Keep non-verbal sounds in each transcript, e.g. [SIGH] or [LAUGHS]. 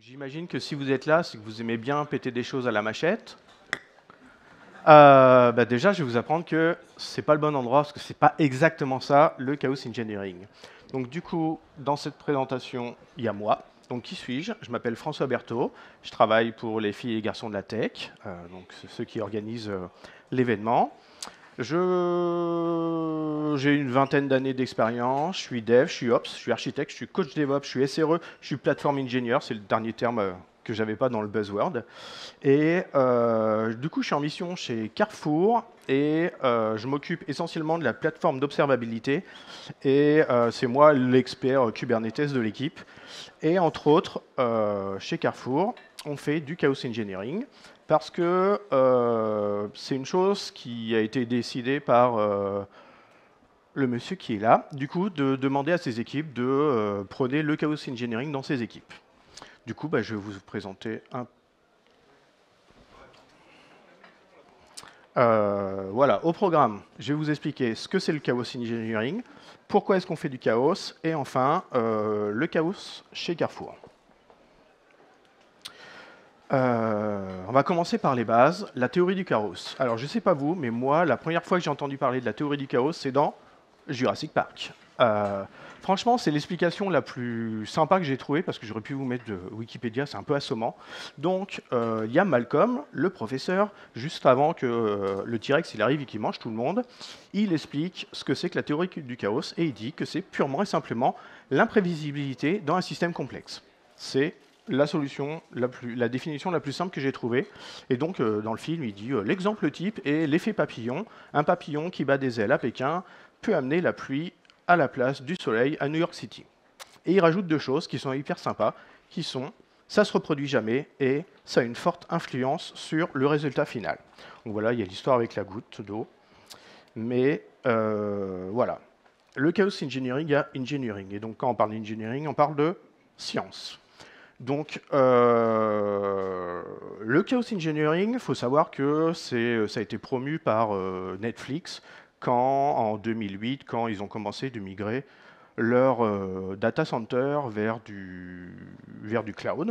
j'imagine que si vous êtes là, c'est que vous aimez bien péter des choses à la machette. Euh, bah, déjà, je vais vous apprendre que c'est pas le bon endroit parce que c'est pas exactement ça le chaos engineering. Donc du coup, dans cette présentation, il y a moi. Donc qui suis-je Je, m'appelle François Berthaud. Je travaille pour les filles et les garçons de la tech, euh, donc ceux qui organisent euh, l'événement. Je j'ai une vingtaine d'années d'expérience. Je suis dev, je suis ops, je suis architecte, je suis coach DevOps, je suis SRE, je suis plateforme ingénieur. C'est le dernier terme euh, que j'avais pas dans le buzzword. Et euh, du coup, je suis en mission chez Carrefour et euh, je m'occupe essentiellement de la plateforme d'observabilité. Et c'est moi l'expert Kubernetes de l'équipe. Et entre autres, chez Carrefour, on fait du chaos engineering parce que euh, c'est une chose qui a été décidée par euh, le monsieur qui est là, du coup, de demander à ses équipes de prendre euh, prôner le chaos engineering dans ses équipes. Du coup, bah, je vais vous présenter un... voilà, au programme, je vais vous expliquer ce que c'est le chaos engineering, pourquoi est-ce qu'on fait du chaos, et enfin, le chaos chez Carrefour. Euh, on va commencer par les bases, la théorie du chaos. Alors, je ne sais pas vous, mais moi, la première fois que j'ai entendu parler de la théorie du chaos, c'est dans Jurassic Park. Euh, franchement, c'est l'explication la plus sympa que j'ai trouvée, parce que j'aurais pu vous mettre de Wikipédia, c'est un peu assommant. Donc, euh, il y a Malcolm, le professeur, juste avant que le T-Rex arrive et qu'il mange tout le monde. Il explique ce que c'est que la théorie du chaos, et il dit que c'est purement et simplement l'imprévisibilité dans un système complexe. C'est la solution, la, définition la plus simple que j'ai trouvée. Et donc, euh, dans le film, il dit euh, l'exemple type est l'effet papillon. Un papillon qui bat des ailes à Pékin peut amener la pluie à la place du soleil à New York City. Et il rajoute deux choses qui sont hyper sympas, qui sont ça se reproduit jamais et ça a une forte influence sur le résultat final. Donc voilà, il y a l'histoire avec la goutte d'eau. Mais euh, voilà. Le chaos engineering a engineering. Et donc quand on parle d'engineering, on parle de science. Donc, euh, le Chaos Engineering, il faut savoir que euh, ça a été promu par euh, Netflix quand, en 2008, quand ils ont commencé de migrer leur data center vers du, cloud.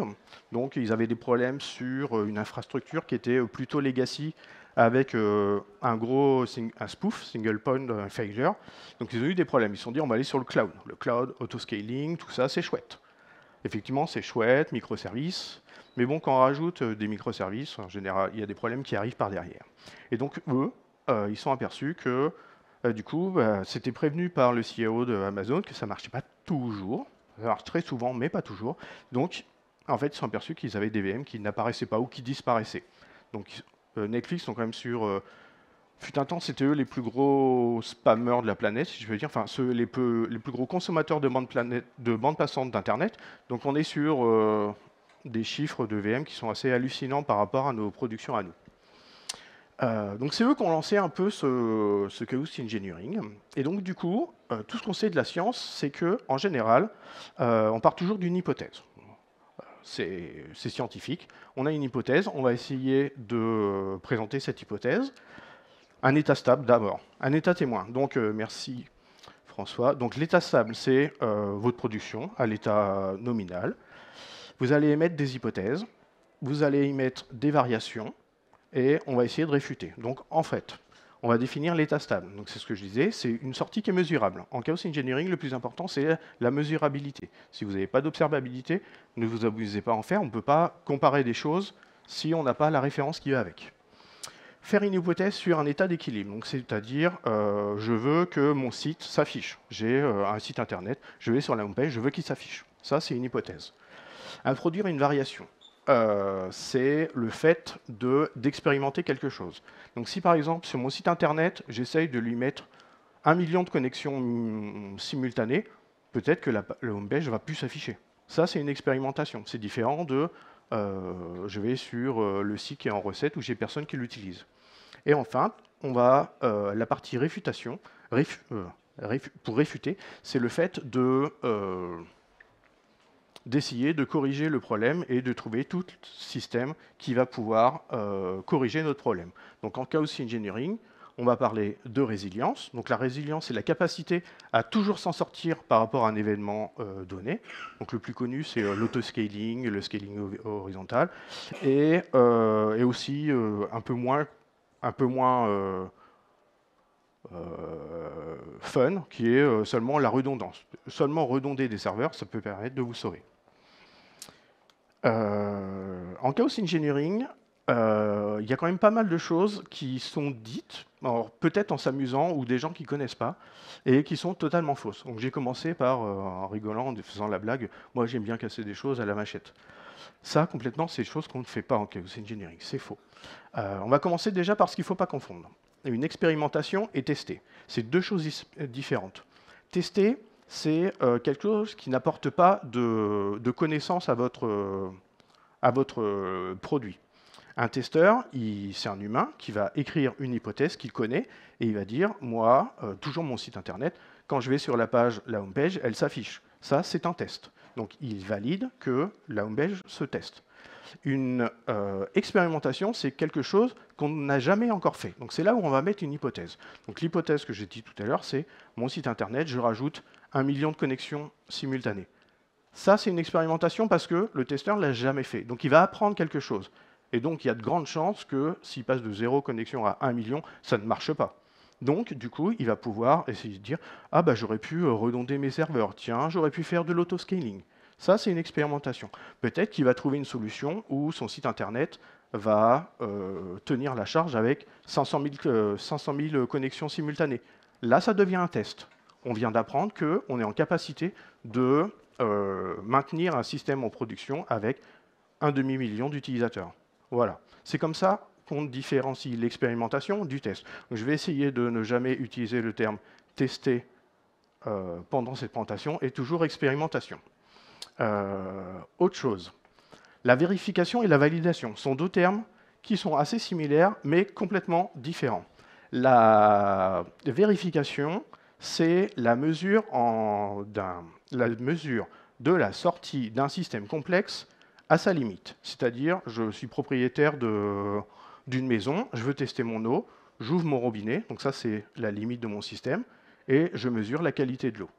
Donc, ils avaient des problèmes sur une infrastructure qui était plutôt legacy avec un gros un spoof, single point failure. Donc, ils ont eu des problèmes. Ils se sont dit, on va aller sur le cloud. Le cloud, autoscaling, tout ça, c'est chouette effectivement, c'est chouette, microservices, mais bon, quand on rajoute euh, des microservices, en général, il y a des problèmes qui arrivent par derrière. Et donc, eux, euh, ils sont aperçus que, euh, du coup, bah, c'était prévenu par le CEO de Amazon que ça ne marchait pas toujours. Ça marche très souvent, mais pas toujours. Donc, en fait, ils sont aperçus qu'ils avaient des VM qui n'apparaissaient pas ou qui disparaissaient. Donc, Netflix sont quand même sur fut un temps, c'était eux les plus gros spammers de la planète, si je veux dire, enfin, les, plus gros consommateurs de bande, planète, de passante d'Internet. Donc, on est sur euh, des chiffres de VM qui sont assez hallucinants par rapport à nos productions à nous. Euh, donc, c'est eux qui ont lancé un peu ce, ce chaos engineering. Et donc, du coup, euh, tout ce qu'on sait de la science, c'est que, en général, on part toujours d'une hypothèse c'est scientifique. On a une hypothèse, on va essayer de présenter cette hypothèse. Un état stable d'abord, un état témoin. Donc euh, merci François. Donc l'état stable, c'est euh, votre production à l'état nominal. Vous allez émettre des hypothèses, vous allez y mettre des variations et on va essayer de réfuter. Donc en fait, on va définir l'état stable. Donc c'est ce que je disais, c'est une sortie qui est mesurable. En chaos engineering, le plus important, c'est la mesurabilité. Si vous n'avez pas d'observabilité, ne vous abusez pas en faire. On ne peut pas comparer des choses si on n'a pas la référence qui va avec faire une hypothèse sur un état d'équilibre. c'est-à-dire, euh, je veux que mon site s'affiche. J'ai euh, un site internet, je vais sur la home page, je veux qu'il s'affiche. Ça, c'est une hypothèse. Introduire une variation, euh, c'est le fait d'expérimenter quelque chose. Donc, si par exemple sur mon site internet, j'essaye de lui mettre un million de connexions mm, simultanées, peut-être que la, homepage ne va plus s'afficher. Ça, c'est une expérimentation. C'est différent de euh, je vais sur euh, le site qui est en recette où j'ai personne qui l'utilise. Et enfin, on va euh, la partie réfutation. pour réfuter, c'est le fait d'essayer de, corriger le problème et de trouver tout système qui va pouvoir corriger notre problème. Donc en chaos engineering, on va parler de résilience. Donc la résilience, c'est la capacité à toujours s'en sortir par rapport à un événement euh, donné. Donc le plus connu, c'est lauto euh, l'autoscaling, le scaling horizontal, et, euh, aussi un peu moins, un peu moins fun, qui est seulement la redondance. Seulement redonder des serveurs, ça peut permettre de vous sauver. en chaos engineering, il y a quand même pas mal de choses qui sont dites, peut-être en s'amusant ou des gens qui ne connaissent pas et qui sont totalement fausses. Donc j'ai commencé par, euh, en rigolant, en faisant la blague, moi j'aime bien casser des choses à la machette. Ça, complètement, c'est des choses qu'on ne fait pas en chaos engineering, c'est faux. Euh, on va commencer déjà par ce qu'il ne faut pas confondre. Une expérimentation et tester. C'est deux choses différentes. Tester, c'est euh, quelque chose qui n'apporte pas de, connaissance connaissances à votre produit. Un testeur, c'est un humain qui va écrire une hypothèse qu'il connaît et il va dire, moi, euh, toujours mon site internet, quand je vais sur la page, la homepage, elle s'affiche. Ça, c'est un test. Donc il valide que la homepage se teste. Une euh, expérimentation, c'est quelque chose qu'on n'a jamais encore fait. Donc c'est là où on va mettre une hypothèse. Donc l'hypothèse que j'ai dit tout à l'heure, c'est mon site internet, je rajoute un million de connexions simultanées. Ça, c'est une expérimentation parce que le testeur ne l'a jamais fait. Donc il va apprendre quelque chose. Et donc, il y a de grandes chances que s'il passe de 0 connexion à 1 million, ça ne marche pas. Donc, du coup, il va pouvoir essayer de dire Ah, bah, j'aurais pu euh, redonder mes serveurs, tiens, j'aurais pu faire de l'autoscaling. Ça, c'est une expérimentation. Peut-être qu'il va trouver une solution où son site internet va euh, tenir la charge avec 500 000, euh, connexions simultanées. Là, ça devient un test. On vient d'apprendre qu'on est en capacité de maintenir un système en production avec un demi-million d'utilisateurs. Voilà. C'est comme ça qu'on différencie l'expérimentation du test. je vais essayer de ne jamais utiliser le terme tester euh, pendant cette présentation et toujours expérimentation. Euh, autre chose, la vérification et la validation sont deux termes qui sont assez similaires mais complètement différents. La vérification, c'est la mesure de la sortie d'un système complexe à sa limite. C'est-à-dire, je suis propriétaire d'une maison, je veux tester mon eau, j'ouvre mon robinet, donc ça c'est la limite de mon système, et je mesure la qualité de l'eau.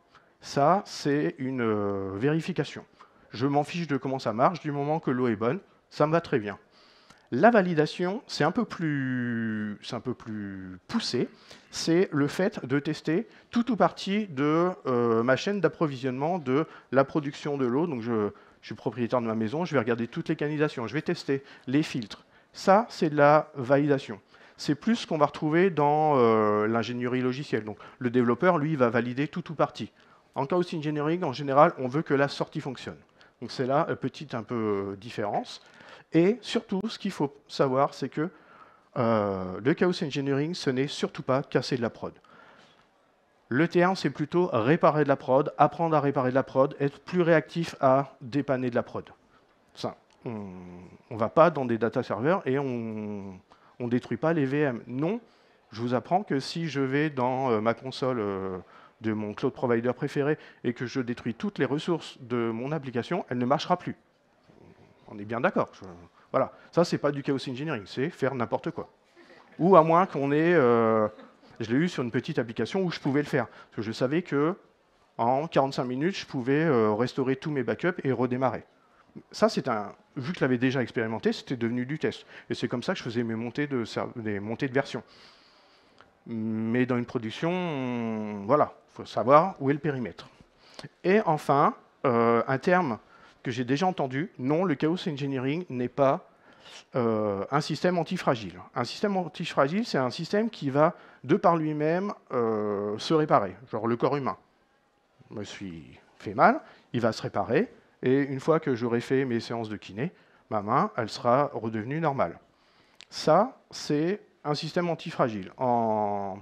Ça, c'est une euh, vérification. Je m'en fiche de comment ça marche, du moment que l'eau est bonne, ça me va très bien. La validation, c'est un, peu plus, un peu plus poussé. C'est le fait de tester tout ou partie de euh, ma chaîne d'approvisionnement de la production de l'eau. Donc, je, suis propriétaire de ma maison, je vais regarder toutes les canalisations, je vais tester les filtres. Ça, c'est de la validation c'est plus ce qu'on va retrouver dans euh, l'ingénierie logicielle. Donc, le développeur, lui, va valider tout ou partie. En chaos engineering, en général, on veut que la sortie fonctionne. Donc, c'est là une euh, petite un peu différence. Et surtout, ce qu'il faut savoir, c'est que euh, le chaos engineering, ce n'est surtout pas casser de la prod. Le t c'est plutôt réparer de la prod, apprendre à réparer de la prod, être plus réactif à dépanner de la prod. Ça, on ne va pas dans des data servers et on ne détruit pas les VM. Non, je vous apprends que si je vais dans euh, ma console euh, de mon cloud provider préféré et que je détruis toutes les ressources de mon application, elle ne marchera plus. On est bien d'accord. Voilà, ça c'est pas du chaos engineering, c'est faire n'importe quoi. Ou à moins qu'on ait, euh, je l'ai eu sur une petite application où je pouvais le faire, parce que je savais que en 45 minutes, je pouvais euh, restaurer tous mes backups et redémarrer. Ça, c'est un, vu que je l'avais déjà expérimenté, c'était devenu du test. Et c'est comme ça que je faisais mes montées de, des montées de version. Mais dans une production, voilà, il faut savoir où est le périmètre. Et enfin, euh, un terme que j'ai déjà entendu, non, le chaos engineering n'est pas euh, un système antifragile. Un système antifragile, c'est un système qui va, de par lui-même, euh, se réparer. Genre le corps humain. Je me suis fait mal, il va se réparer, et une fois que j'aurai fait mes séances de kiné, ma main, elle sera redevenue normale. Ça, c'est un système antifragile. En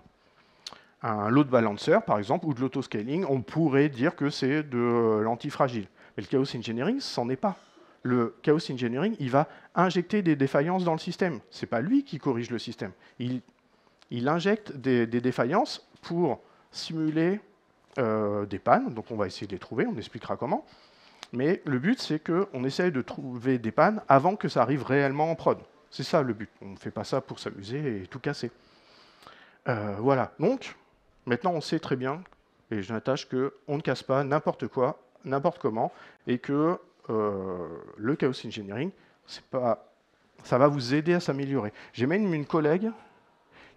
un load balancer, par exemple, ou de l'autoscaling, on pourrait dire que c'est de euh, l'antifragile. Mais le chaos engineering, n'en est pas. Le chaos engineering, il va injecter des défaillances dans le système. C'est pas lui qui corrige le système. Il, injecte des, défaillances pour simuler euh, des pannes. Donc on va essayer de les trouver, on expliquera comment. Mais le but, c'est qu'on essaye de trouver des pannes avant que ça arrive réellement en prod. C'est ça le but. On ne fait pas ça pour s'amuser et tout casser. Euh, voilà. Donc, maintenant, on sait très bien, et je n'attache que on ne casse pas n'importe quoi n'importe comment, et que euh, le chaos engineering, c'est pas, ça va vous aider à s'améliorer. J'ai même une collègue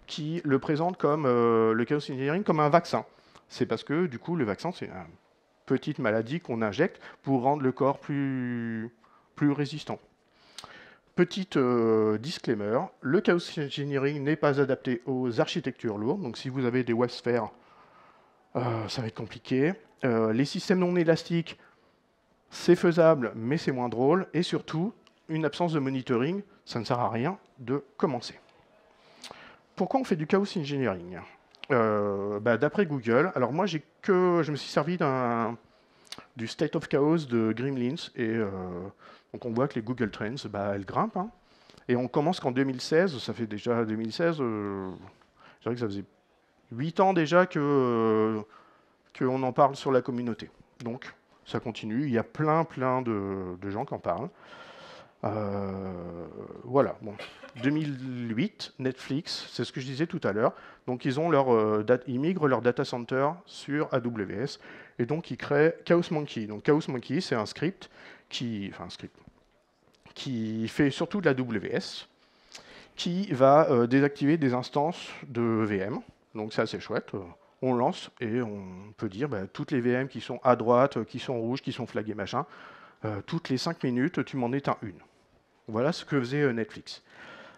qui le présente comme euh, le chaos engineering comme un vaccin. C'est parce que du coup, le vaccin, c'est une petite maladie qu'on injecte pour rendre le corps plus, plus résistant. Petite euh, disclaimer, le chaos engineering n'est pas adapté aux architectures lourdes, donc si vous avez des web ça va être compliqué. Euh, les systèmes non élastiques, c'est faisable, mais c'est moins drôle. Et surtout, une absence de monitoring, ça ne sert à rien de commencer. Pourquoi on fait du chaos engineering euh, bah, D'après Google, alors moi j'ai que, je me suis servi d'un du State of Chaos de Gremlins et euh, donc on voit que les Google Trends, bah, elles grimpent. Hein. Et on commence qu'en 2016, ça fait déjà 2016, euh, je que ça faisait 8 ans déjà que qu'on en parle sur la communauté. Donc, ça continue. Il y a plein, plein de, gens qui en parlent. Euh, voilà. 2008, Netflix, c'est ce que je disais tout à l'heure. Donc, ils, ont leur, euh, migrent leur data center sur AWS. Et donc, ils créent Chaos Monkey. Donc, Chaos Monkey, c'est un script qui. Enfin, un script. Qui fait surtout de la qui va euh, désactiver des instances de VM. Donc, ça, c'est chouette on lance et on peut dire bah, toutes les VM qui sont à droite, qui sont rouges, qui sont flaguées, machin, euh, toutes les cinq minutes, tu m'en éteins une. Voilà ce que faisait euh, Netflix.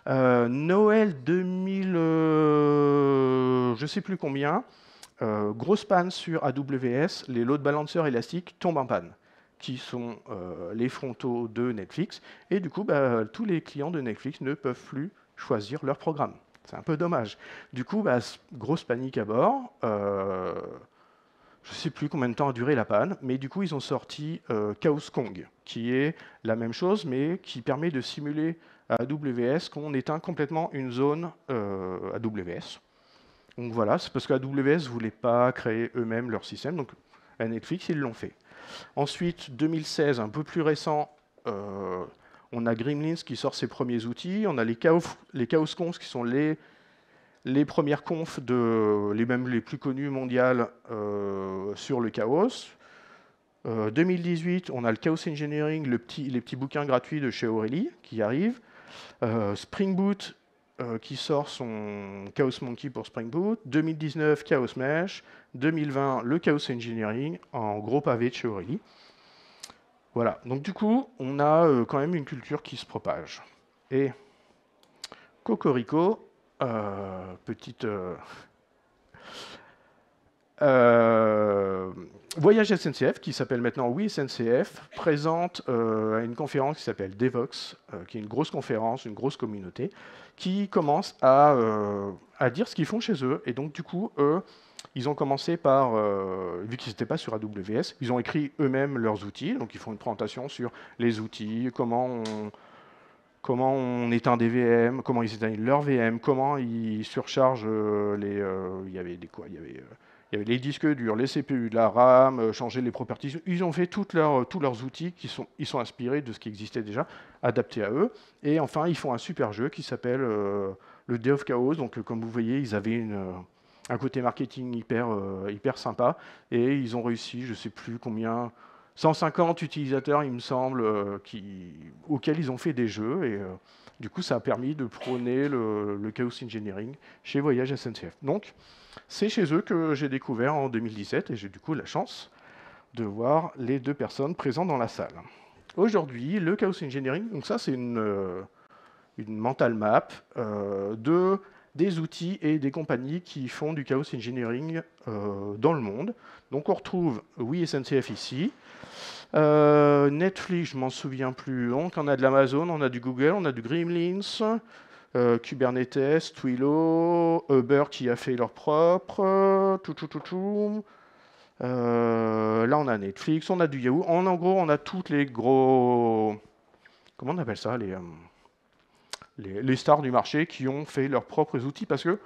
Euh, Noël 2000, je ne sais plus combien, grosse panne sur AWS, les load balancers élastiques tombent en panne, qui sont les frontaux de Netflix. Et du coup, bah, tous les clients de Netflix ne peuvent plus choisir leur programme. C'est un peu dommage. Du coup, bah, grosse panique à bord. Euh, je ne sais plus combien de temps a duré la panne, mais du coup, ils ont sorti euh, Chaos Kong, qui est la même chose, mais qui permet de simuler à AWS qu'on éteint complètement une zone euh, AWS. Donc voilà, c'est parce que AWS ne voulait pas créer eux-mêmes leur système, donc à Netflix, ils l'ont fait. Ensuite, 2016, un peu plus récent, on a Gremlins qui sort ses premiers outils, on a les Chaos, qui sont les, premières confs, de, les mêmes les plus connues mondiales euh, sur le chaos. 2018, euh, on a le Chaos Engineering, les petits bouquins gratuits de chez Aurélie qui arrivent. Euh, Spring Boot qui sort son Chaos Monkey pour Spring Boot. 2019, Chaos Mesh. 2020, le Chaos Engineering en gros pavé de chez Aurélie. Voilà, donc du coup, on a euh, quand même une culture qui se propage. Et Cocorico, euh, petite... Euh, [LAUGHS] Voyage SNCF, qui s'appelle maintenant Oui SNCF, présente une conférence qui s'appelle Devox, qui est une grosse conférence, une grosse communauté, qui commence à, à dire ce qu'ils font chez eux. Et donc, du coup, eux, ils ont commencé par, euh, vu qu'ils n'étaient pas sur AWS, ils ont écrit eux-mêmes leurs outils. Donc, ils font une présentation sur les outils, comment on, comment on éteint des VM, comment ils éteignent leurs VM, comment ils surchargent euh, les. Euh, il y avait des quoi Il y avait. il y avait les disques durs, les CPU, de la RAM, changer les properties. Ils ont fait toutes leurs, tous leurs outils qui sont, ils sont inspirés de ce qui existait déjà, adaptés à eux. Et enfin, ils font un super jeu qui s'appelle le Day of Chaos. Donc, comme vous voyez, ils avaient une, un côté marketing hyper, euh, hyper sympa. Et ils ont réussi, je ne sais plus combien, 150 utilisateurs, il me semble, euh, qui, auxquels ils ont fait des jeux. Et euh, du coup, ça a permis de prôner le, Chaos Engineering chez Voyage SNCF. Donc, c'est chez eux que j'ai découvert en 2017 et j'ai du coup la chance de voir les deux personnes présentes dans la salle. Aujourd'hui, le Chaos Engineering, donc ça, c'est une, une mental map de des outils et des compagnies qui font du chaos engineering euh, dans le monde. Donc on retrouve, oui, SNCF ici. Euh, Netflix, je m'en souviens plus. Donc on a de l'Amazon, on a du Google, on a du Gremlins, euh, Kubernetes, Twilio, Uber qui a fait leur propre, là, on a Netflix, on a du Yahoo. En, en gros, on a toutes les gros. Comment on appelle ça les, les, stars du marché qui ont fait leurs propres outils parce que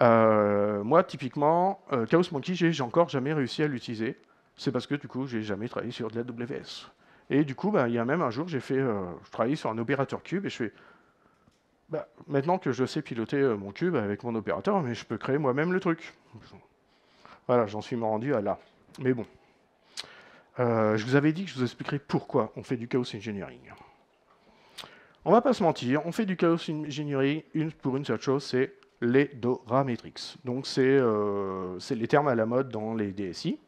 euh, moi, typiquement, euh, Chaos Monkey, j'ai encore jamais réussi à l'utiliser. C'est parce que du coup, j'ai jamais travaillé sur de la WS. Et du coup, ben, il y a même un jour, j'ai fait, euh, je travaillais sur un opérateur cube et je fais, bah, maintenant que je sais piloter mon cube avec mon opérateur, mais je peux créer moi-même le truc. Voilà, j'en suis rendu à là. Mais bon, je vous avais dit que je vous expliquerai pourquoi on fait du chaos engineering. On va pas se mentir, on fait du chaos engineering une pour une seule chose, c'est les dorametrics. Donc euh, c'est les termes à la mode dans les DSI.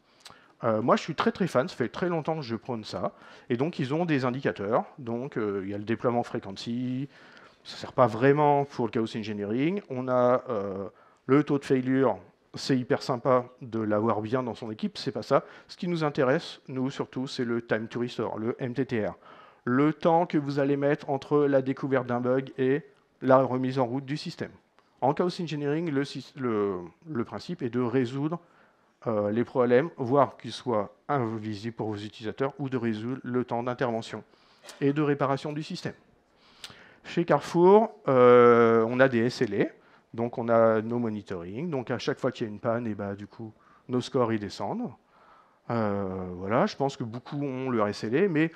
Euh, moi, je suis très très fan, ça fait très longtemps que je prône ça. Et donc, ils ont des indicateurs. Donc, euh, il y a le déploiement frequency, ça ne sert pas vraiment pour le chaos engineering. On a le taux de failure, c'est hyper sympa de l'avoir bien dans son équipe, c'est pas ça. Ce qui nous intéresse, nous surtout, c'est le time to restore, le MTTR le temps que vous allez mettre entre la découverte d'un bug et la remise en route du système. En chaos engineering, le, principe est de résoudre euh, les problèmes, voire qu'ils soient invisibles pour vos utilisateurs, ou de résoudre le temps d'intervention et de réparation du système. Chez Carrefour, euh, on a des SLA, e, donc on a nos monitoring, donc à chaque fois qu'il y a une panne, et eh bah, ben, du coup, nos scores y descendent. Euh, voilà, je pense que beaucoup ont le SLA, e, mais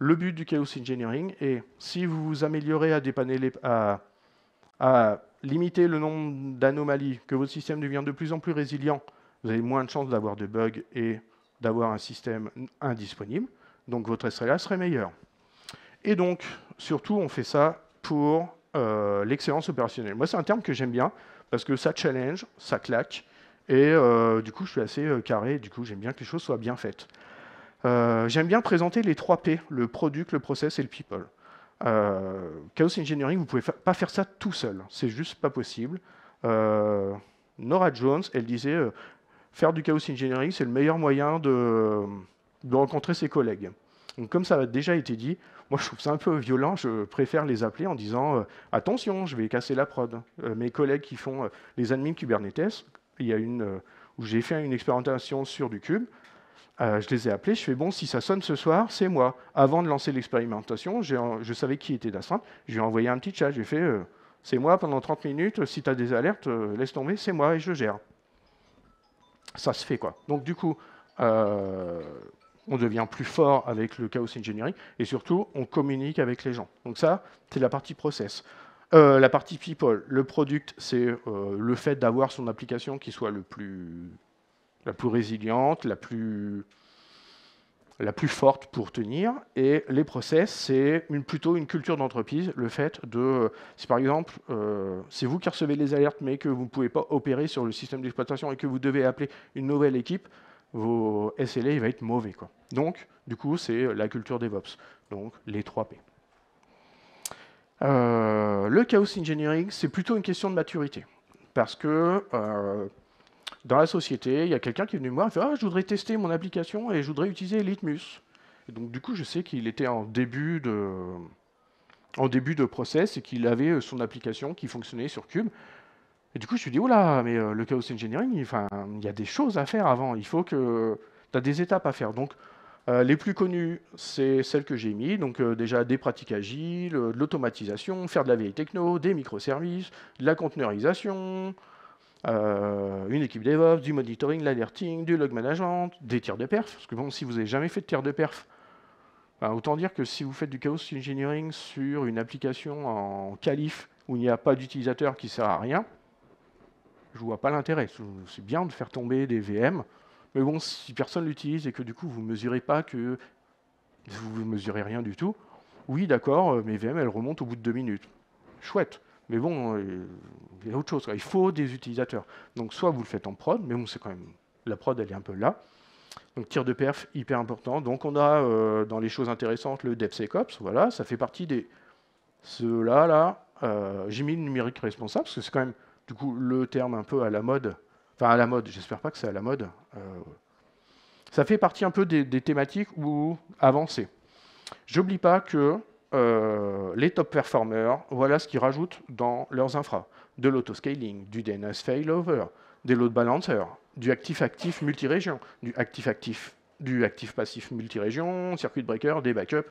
le but du chaos engineering est, si vous vous améliorez à, dépanner les, à, limiter le nombre d'anomalies, que votre système devient de plus en plus résilient, vous avez moins de chances d'avoir de bugs et d'avoir un système indisponible. Donc votre SLA serait meilleur. Et donc, surtout, on fait ça pour euh, l'excellence opérationnelle. Moi, c'est un terme que j'aime bien parce que ça challenge, ça claque. Et euh, du coup, je suis assez euh, carré. du coup, j'aime bien que les choses soient bien faites. Euh, j'aime bien présenter les trois P, le product, le process et le people. Euh, chaos Engineering, vous ne pouvez pas faire ça tout seul, c'est juste pas possible. Euh, Nora Jones, elle disait, faire du chaos engineering, c'est le meilleur moyen de, rencontrer ses collègues. Donc, comme ça a déjà été dit, moi je trouve ça un peu violent, je préfère les appeler en disant, attention, je vais casser la prod. mes collègues qui font les admins Kubernetes, il y a une, où j'ai fait une expérimentation sur du cube, euh, je les ai appelés, je fais bon, si ça sonne ce soir, c'est moi. Avant de lancer l'expérimentation, je savais qui était d'astreinte, j'ai envoyé un petit chat, j'ai fait euh, c'est moi pendant 30 minutes, si tu as des alertes, euh, laisse tomber, c'est moi et je gère. Ça se fait quoi. Donc du coup, on devient plus fort avec le chaos engineering et surtout, on communique avec les gens. Donc ça, c'est la partie process. la partie people, le product, c'est le fait d'avoir son application qui soit le plus la plus résiliente, la plus la plus forte pour tenir. Et les process, c'est plutôt une culture d'entreprise. Le fait de, si par exemple, euh, c'est vous qui recevez les alertes, mais que vous ne pouvez pas opérer sur le système d'exploitation et que vous devez appeler une nouvelle équipe, vos SLA il va être mauvais. Quoi. Donc, du coup, c'est la culture DevOps. Donc, les 3 P. Euh, le chaos engineering, c'est plutôt une question de maturité. Parce que euh, dans la société, il y a quelqu'un qui est venu me voir, il fait Ah, je voudrais tester mon application et je voudrais utiliser Litmus. donc, du coup, je sais qu'il était en début de, en début de process et qu'il avait euh, son application qui fonctionnait sur Cube. Et du coup, je me suis dit Oula, oh mais euh, le chaos engineering, il, enfin, il y a des choses à faire avant. Il faut que. Tu as des étapes à faire. Donc, euh, les plus connues, c'est celles que j'ai mis. Donc, déjà, des pratiques agiles, de l'automatisation, faire de la vieille techno, des microservices, de la conteneurisation. Euh, une équipe DevOps, du monitoring, l'alerting, du log management, des tiers de perf. Parce que bon, si vous n'avez jamais fait de tiers de perf, bah, autant dire que si vous faites du chaos engineering sur une application en calife, où il n'y a pas d'utilisateur qui sert à rien, je vois pas l'intérêt. C'est bien de faire tomber des VM, mais bon, si personne l'utilise et que du coup vous ne mesurez pas que vous ne mesurez rien du tout, oui d'accord, euh, mes VM elles remontent au bout de deux minutes. Chouette. Mais bon, euh, il y a autre chose. Il faut des utilisateurs. Donc soit vous le faites en prod, mais bon, c'est quand même la prod, elle est un peu là. Donc tir de perf, hyper important. Donc on a euh, dans les choses intéressantes le DevSecOps, voilà, ça fait partie des ceux-là, là, euh, j'ai mis le numérique responsable, parce que c'est quand même du coup le terme un peu à la mode, enfin à la mode, j'espère pas que c'est à la mode. ça fait partie un peu des, thématiques ou avancées. J'oublie pas que euh, les top performers, voilà ce qu'ils rajoutent dans leurs infra. De l'autoscaling, du DNS failover, des load balancers, du actif-actif multirégion, du actif-actif, du actif-passif multirégion, circuit breaker, des backups,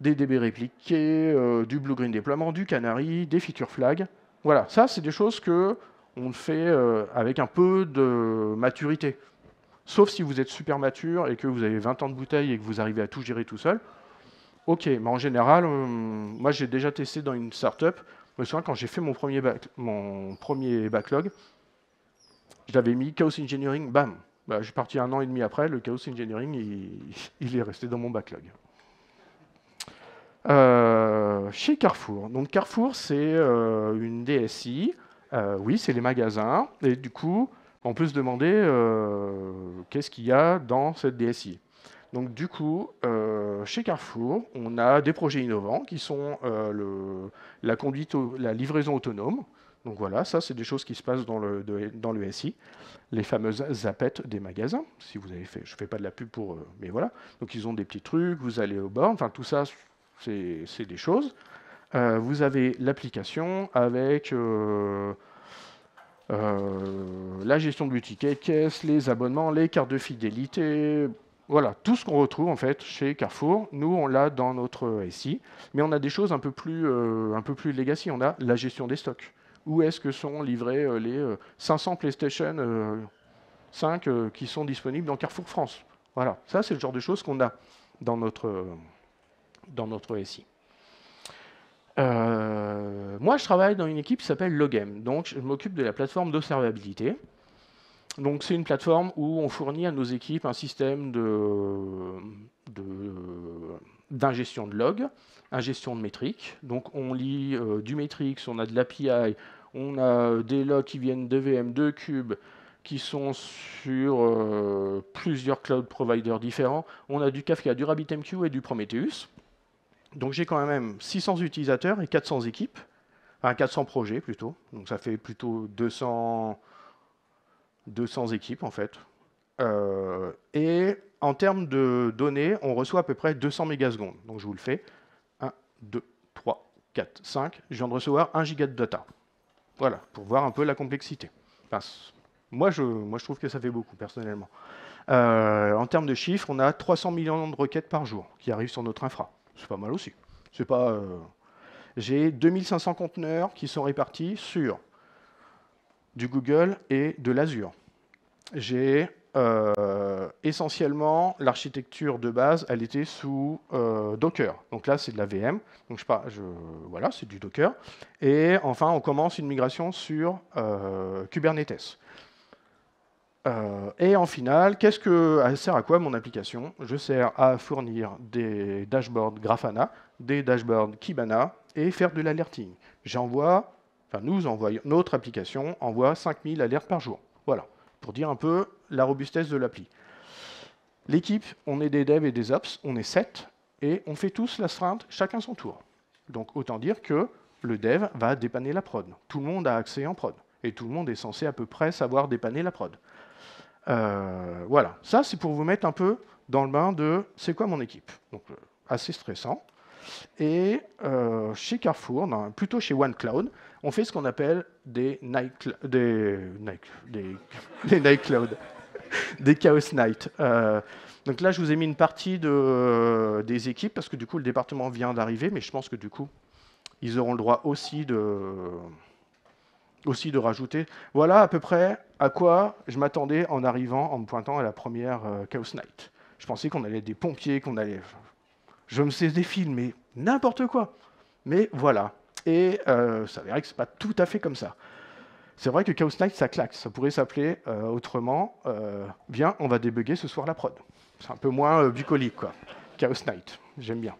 des DB répliqués, euh, du blue-green déploiement, du canary, des feature flags. Voilà, ça, c'est des choses que on fait euh, avec un peu de maturité. Sauf si vous êtes super mature et que vous avez 20 ans de bouteille et que vous arrivez à tout gérer tout seul, Ok, mais en général, euh, moi j'ai déjà testé dans une startup. up me quand j'ai fait mon premier, backlog, mon premier backlog, j'avais mis Chaos Engineering, bam. Bah, je suis parti un an et demi après, le Chaos Engineering, il, [LAUGHS] est resté dans mon backlog. Euh, chez Carrefour. Donc Carrefour, c'est euh, une DSI. oui, c'est les magasins. Et du coup, on peut se demander qu'est-ce qu'il y a dans cette DSI. Donc du coup, euh, chez Carrefour, on a des projets innovants qui sont euh, la, conduite la livraison autonome. Donc voilà, ça c'est des choses qui se passent dans le, les fameuses zapettes des magasins. Si vous avez fait, je ne fais pas de la pub pour, eux, mais voilà. Donc ils ont des petits trucs, vous allez au bord, enfin tout ça c'est des choses. Euh, vous avez l'application avec la gestion du ticket caisse, les abonnements, les cartes de fidélité, voilà, tout ce qu'on retrouve en fait chez Carrefour, nous on l'a dans notre SI, mais on a des choses un peu plus, euh, un peu plus legacy. On a la gestion des stocks. Où est-ce que sont livrés euh, les 500 euh, PlayStation 5 qui sont disponibles dans Carrefour France Voilà, ça c'est le genre de choses qu'on a dans notre, dans notre SI. moi, je travaille dans une équipe qui s'appelle Logem. Donc, je m'occupe de la plateforme d'observabilité. Donc c'est une plateforme où on fournit à nos équipes un système d'ingestion de, de, logs, ingestion de métriques. Donc on lit euh, du metrics, on a de l'API, on a des logs qui viennent de VM2 Cube, qui sont sur euh, plusieurs cloud providers différents. On a du Kafka, du RabbitMQ et du Prometheus. Donc j'ai quand même 600 utilisateurs et 400 équipes, enfin 400 projets plutôt. Donc ça fait plutôt 200 200 équipes en fait. Euh, et en termes de données, on reçoit à peu près 200 mégasecondes. Donc je vous le fais. 1, 2, 3, 4, 5. Je viens de recevoir 1 giga de data. Voilà, pour voir un peu la complexité. moi, je, moi, je trouve que ça fait beaucoup, personnellement. Euh, en termes de chiffres, on a 300 millions de requêtes par jour qui arrivent sur notre infra. C'est pas mal aussi. C'est pas. Euh, j'ai 2500 conteneurs qui sont répartis sur du Google et de l'Azure. J'ai euh, essentiellement l'architecture de base, elle était sous euh, Docker. Donc là, c'est de la VM. Donc je, voilà, c'est du Docker. Et enfin, on commence une migration sur euh, Kubernetes. et en final, qu'est-ce que elle sert à quoi mon application Je sers à fournir des dashboards Grafana, des dashboards Kibana et faire de l'alerting. J'envoie enfin nous notre application envoie 5000 alertes par jour. Voilà, pour dire un peu la robustesse de l'appli. L'équipe, on est des devs et des ops, on est 7, et on fait tous la strainte, chacun son tour. Donc autant dire que le dev va dépanner la prod. Tout le monde a accès en prod, et tout le monde est censé à peu près savoir dépanner la prod. Euh, voilà, ça c'est pour vous mettre un peu dans le bain de c'est quoi mon équipe. Donc euh, assez stressant. Et euh, chez Carrefour, ben, plutôt chez OneCloud, on fait ce qu'on appelle des night, des, des, [LAUGHS] cloud, des chaos night. Euh, donc là, je vous ai mis une partie euh, des équipes parce que du coup, le département vient d'arriver, mais je pense que du coup, ils auront le droit aussi de, aussi de rajouter. Voilà à peu près à quoi je m'attendais en arrivant, en me pointant à la première euh, chaos night. Je pensais qu'on allait être des pompiers, qu'on allait. Je me sais des films, mais n'importe quoi. Mais voilà, et euh, ça verrait que c'est pas tout à fait comme ça. C'est vrai que Chaos Knight, ça claque. Ça pourrait s'appeler euh, autrement euh, Viens, on va débugger ce soir la prod. C'est un peu moins euh, bucolique, quoi. Chaos Knight, j'aime bien.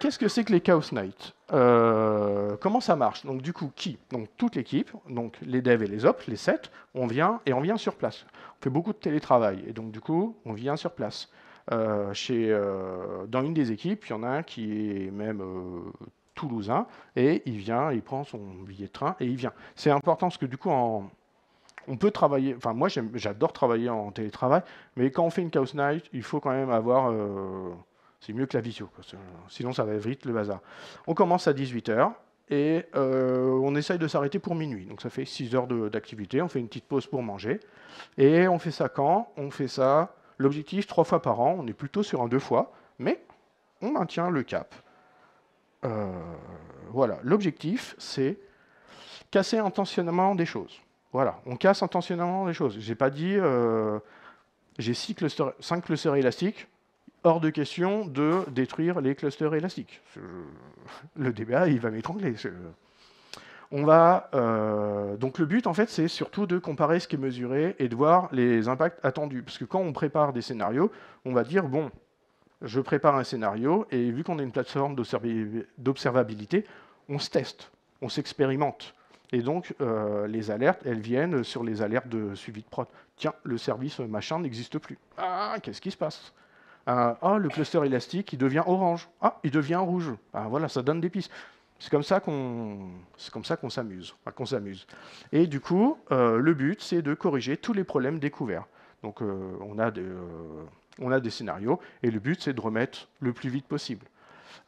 Qu'est-ce que c'est que les Chaos Knights Comment ça marche Donc, du coup, qui Donc, toute l'équipe, donc les devs et les ops, les 7, on vient et on vient sur place. On fait beaucoup de télétravail. Et donc, du coup, on vient sur place. chez, dans une des équipes, il y en a un qui est même toulousain, et il vient, il prend son billet de train et il vient. C'est important parce que du coup, on peut travailler, enfin moi j'adore travailler en télétravail, mais quand on fait une Chaos Night, il faut quand même avoir... Euh, c'est mieux que la visio, sinon ça va vite le bazar. On commence à 18h, et euh, on essaye de s'arrêter pour minuit. Donc ça fait 6 heures d'activité, on fait une petite pause pour manger. Et on fait ça quand On fait ça, l'objectif, trois fois par an, on est plutôt sur un deux fois, mais on maintient le cap. Euh, voilà, l'objectif, c'est casser intentionnellement des choses. Voilà, on casse intentionnellement des choses. J'ai pas dit euh, j'ai 5 clusters, élastiques, hors de question de détruire les clusters élastiques. [LAUGHS] Le débat, il va m'étrangler. On va, euh, donc le but, en fait, c'est surtout de comparer ce qui est mesuré et de voir les impacts attendus. Parce que quand on prépare des scénarios, on va dire, bon, je prépare un scénario et vu qu'on est une plateforme d'observabilité, on se teste, on s'expérimente. Et donc, euh, les alertes, elles viennent sur les alertes de suivi de prod. Tiens, le service machin n'existe plus. Ah, qu'est-ce qui se passe Ah, oh, le cluster élastique, il devient orange. Ah, il devient rouge. Ah, voilà, ça donne des pistes. C'est comme ça qu'on, comme ça qu'on s'amuse, s'amuse. Et du coup, euh, le but, c'est de corriger tous les problèmes découverts. Donc, euh, on a des on a des scénarios, et le but, c'est de remettre le plus vite possible.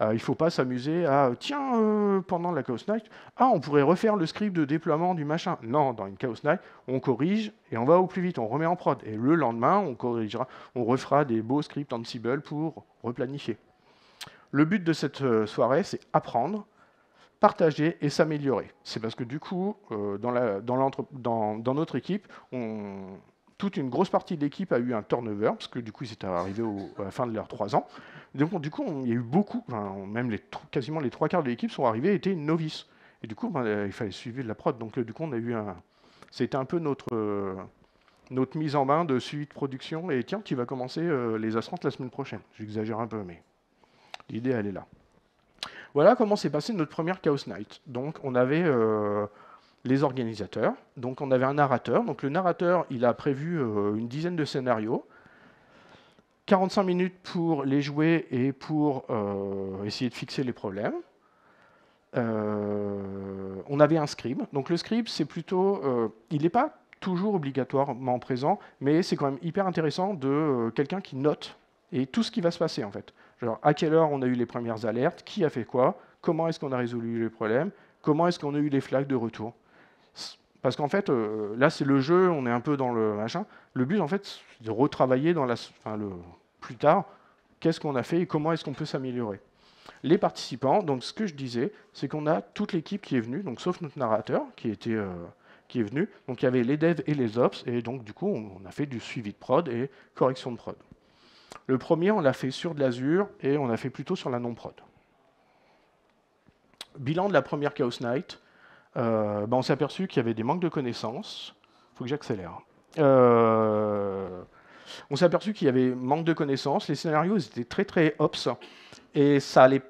Euh, il ne faut pas s'amuser à tiens, euh, pendant la Chaos Night, ah, on pourrait refaire le script de déploiement du machin. Non, dans une Chaos Night, on corrige et on va au plus vite, on remet en prod. Et le lendemain, on corrigera, on refera des beaux scripts en Ansible pour replanifier. Le but de cette euh, soirée, c'est apprendre, partager et s'améliorer. C'est parce que du coup, dans, notre équipe, on, toute une grosse partie de l'équipe a eu un turnover, parce que du coup, ils étaient arrivés au, à la fin de leurs trois ans. Donc, du coup, il y a eu beaucoup, même les, quasiment les trois quarts de l'équipe sont arrivés et étaient novices. Et du coup, ben, euh, il fallait suivre de la prod. Donc, euh, du coup, on a eu un. C'était un peu notre, euh, notre mise en main de suivi de production. Et tiens, tu vas commencer les astreintes la semaine prochaine. J'exagère un peu, mais l'idée, elle est là. Voilà comment s'est passée notre première Chaos Night. Donc, on avait les organisateurs. Donc on avait un narrateur. Donc le narrateur, il a prévu euh, une dizaine de scénarios. 45 minutes pour les jouer et pour euh, essayer de fixer les problèmes. Euh, on avait un scribe. Donc le scribe, c'est plutôt, il n'est pas toujours obligatoirement présent, mais c'est quand même hyper intéressant de quelqu'un qui note et tout ce qui va se passer en fait. Genre à quelle heure on a eu les premières alertes, qui a fait quoi, comment est-ce qu'on a résolu les problèmes, comment est-ce qu'on a eu les flags de retour. Parce qu'en fait, euh, là, c'est le jeu, on est un peu dans le machin. Le but, en fait, c'est de retravailler dans la, le, plus tard qu'est-ce qu'on a fait et comment est-ce qu'on peut s'améliorer. Les participants, donc ce que je disais, c'est qu'on a toute l'équipe qui est venue, donc sauf notre narrateur qui était euh, qui est venu. Donc il y avait les devs et les ops, et donc du coup on a fait du suivi de prod et correction de prod. Le premier, on l'a fait sur de l'Azure et on a fait plutôt sur la non-prod. Bilan de la première Chaos Night, euh, ben, on s'est aperçu qu'il y avait des manques de connaissances. Il faut que j'accélère. Euh, on s'est aperçu qu'il y avait manque de connaissances. Les scénarios étaient très très ops et ça allait.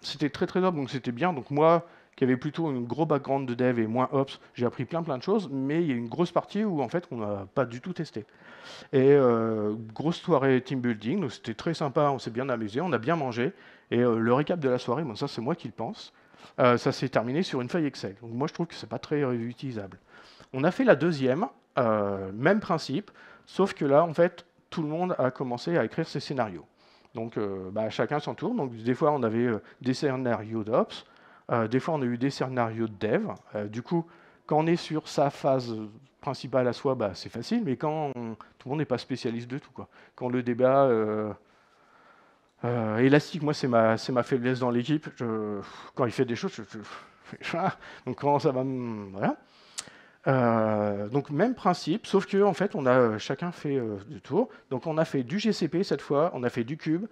c'était très très ops, donc c'était bien. Donc moi, qui avait plutôt un gros background de dev et moins ops, j'ai appris plein plein de choses, mais il y a une grosse partie où en fait on n'a pas du tout testé. Et euh, grosse soirée team building, c'était très sympa, on s'est bien amusé, on a bien mangé. Et le récap de la soirée, bon, ça c'est moi qui le pense. Euh, ça s'est terminé sur une feuille Excel. Donc moi, je trouve que ce n'est pas très réutilisable. Euh, on a fait la deuxième, euh, même principe, sauf que là, en fait, tout le monde a commencé à écrire ses scénarios. Donc bah, chacun s'entoure, Donc des fois, on avait des scénarios d'Ops, des fois, on a eu des scénarios de Dev. du coup, quand on est sur sa phase principale à soi, bah, c'est facile, mais quand tout le monde n'est pas spécialiste de tout. Quoi. Quand le débat Elastic, euh, élastique, moi, c'est ma, ma, faiblesse dans l'équipe. Quand il fait des choses, je, je, ah, donc comment ça va Voilà. Euh, donc même principe, sauf que en fait, on a euh, chacun fait du tour. Donc on a fait du GCP cette fois, on a fait du cube,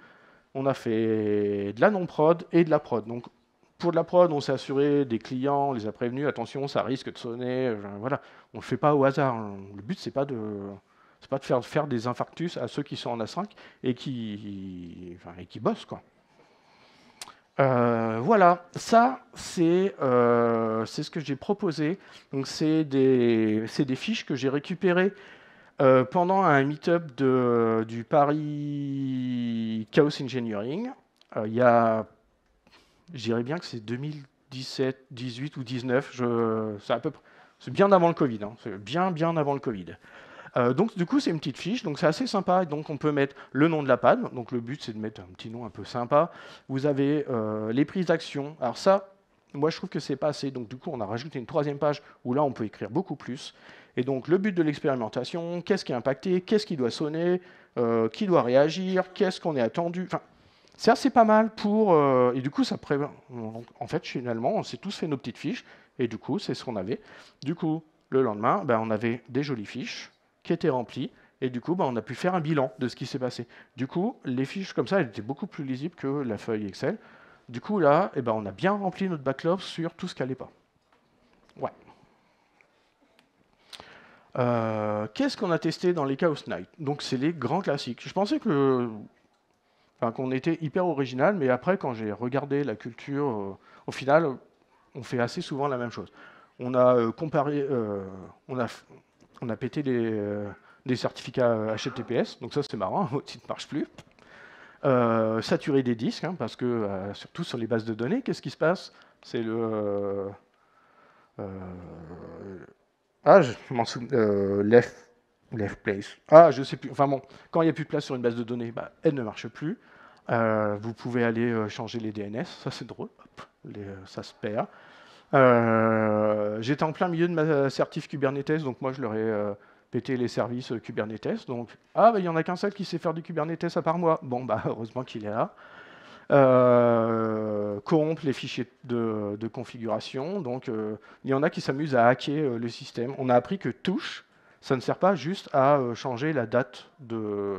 on a fait de la non prod et de la prod. Donc pour de la prod, on s'est assuré des clients, on les a prévenus, attention, ça risque de sonner. voilà, on le fait pas au hasard. Hein. Le but c'est pas de n'est pas de faire, faire des infarctus à ceux qui sont en A5 et qui, qui bossent. Quoi. Euh, voilà, ça euh, c'est ce que j'ai proposé. Donc c'est des, des, fiches que j'ai récupérées euh, pendant un meet-up du Paris Chaos Engineering. Il y a, je dirais bien que c'est 2017, 18 ou 19. C'est bien avant le Covid. Hein. c'est bien bien avant le Covid. Euh, donc du coup, c'est une petite fiche, donc c'est assez sympa. donc on peut mettre le nom de la pad, Donc le but, c'est de mettre un petit nom un peu sympa. Vous avez euh, les prises d'action. Alors ça, moi, je trouve que c'est pas assez. Donc du coup, on a rajouté une troisième page où là, on peut écrire beaucoup plus. Et donc le but de l'expérimentation, qu'est-ce qui est impacté, qu'est-ce qui doit sonner, euh, qui doit réagir, qu'est-ce qu'on est attendu. Enfin, c'est assez pas mal pour. et du coup, ça prévient En fait, finalement, on s'est tous fait nos petites fiches. Et du coup, c'est ce qu'on avait. Du coup, le lendemain, ben, on avait des jolies fiches qui était rempli Et du coup, bah, on a pu faire un bilan de ce qui s'est passé. Du coup, les fiches comme ça, elles étaient beaucoup plus lisibles que la feuille Excel. Du coup, là, eh ben, on a bien rempli notre backlog sur tout ce qui n'allait pas. Ouais. Euh, qu'est-ce qu'on a testé dans les Chaos Night Donc, c'est les grands classiques. Je pensais que enfin, qu'on était hyper original, mais après, quand j'ai regardé la culture, euh, au final, on fait assez souvent la même chose. On a euh, comparé, on a on a pété des, euh, certificats HTTPS, donc ça c'est marrant, [LAUGHS] votre site ne marche plus. Euh, saturer des disques, hein, parce que euh, surtout sur les bases de données, qu'est-ce qui se passe C'est le... ah, je m'en souviens. left, place. Ah, je sais plus. Enfin bon, quand il n'y a plus de place sur une base de données, bah, elle ne marche plus. vous pouvez aller changer les DNS, ça c'est drôle, ça se perd. Euh, j'étais en plein milieu de ma certif Kubernetes, donc moi je leur ai euh, pété les services euh, Kubernetes. Donc, ah, bah, il n'y en a qu'un seul qui sait faire du Kubernetes à part moi. Bon, bah, [LAUGHS] heureusement qu'il est là. Euh, corrompre les fichiers de, configuration. Donc, il y en a qui s'amusent à hacker le système. On a appris que touche, ça ne sert pas juste à changer la date de,